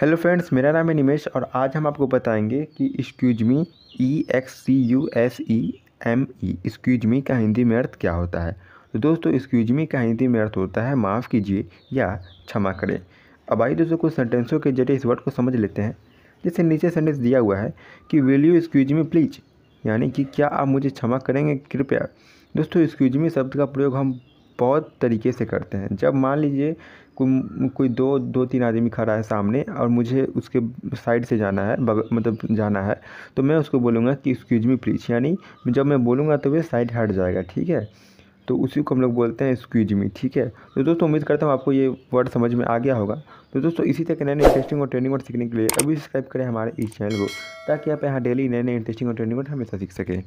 hello friends मेरा नाम है निमेश और आज हम आपको बताएंगे कि excuse me E X C U S E M E excuse me का हिंदी में अर्थ क्या होता है तो दोस्तों एक्सक्यूज मी का हिंदी में अर्थ होता है माफ़ कीजिए या क्षमा करें अब आइए दोस्तों कुछ सेंटेंसों के जरिए इस वर्ड को समझ लेते हैं जैसे नीचे सेंटेंस दिया हुआ है कि will you excuse me please यानी कि क्या आप मुझे क्षमा करेंगे कृपया दोस्तों एक्सक्यूज मी शब्द का प्रयोग हम बहुत तरीके से करते हैं जब मान लीजिए कोई कोई दो दो तीन आदमी खड़ा है सामने और मुझे उसके साइड से जाना है बग, मतलब जाना है तो मैं उसको बोलूँगा कि एक्सक्यूज मी प्लीज़ यानी जब मैं बोलूँगा तो वे साइड हट जाएगा ठीक है तो उसी को हम लोग बोलते हैं स्क्यूज मी ठीक है तो दोस्तों उम्मीद करता हूँ आपको ये वर्ड समझ में आ गया होगा तो दोस्तों इसी तरह के नए नए इंटरेस्टिंग और ट्रेनिंग वर्ड सीखने के लिए अभी सब्सक्राइब करें हमारे इस चैनल को ताकि आप यहाँ डेली नए नए इंटरेस्टिंग और ट्रेनिंग वर्ड हमेशा सीख सकें